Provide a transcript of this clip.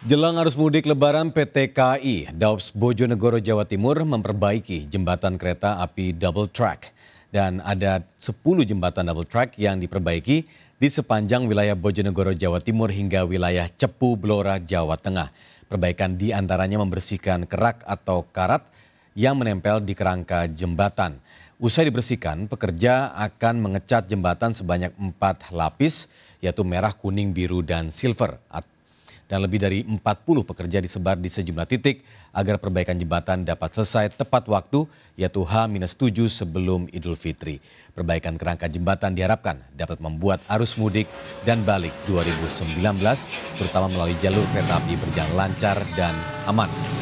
Jelang arus mudik lebaran PT KAI Daops Bojonegoro Jawa Timur memperbaiki jembatan kereta api double track dan ada 10 jembatan double track yang diperbaiki di sepanjang wilayah Bojonegoro Jawa Timur hingga wilayah Cepu Blora Jawa Tengah. Perbaikan diantaranya membersihkan kerak atau karat yang menempel di kerangka jembatan. Usai dibersihkan, pekerja akan mengecat jembatan sebanyak empat lapis, yaitu merah, kuning, biru, dan silver dan lebih dari 40 pekerja disebar di sejumlah titik agar perbaikan jembatan dapat selesai tepat waktu yaitu H-7 sebelum Idul Fitri. Perbaikan kerangka jembatan diharapkan dapat membuat arus mudik dan balik 2019 terutama melalui jalur kereta api berjalan lancar dan aman.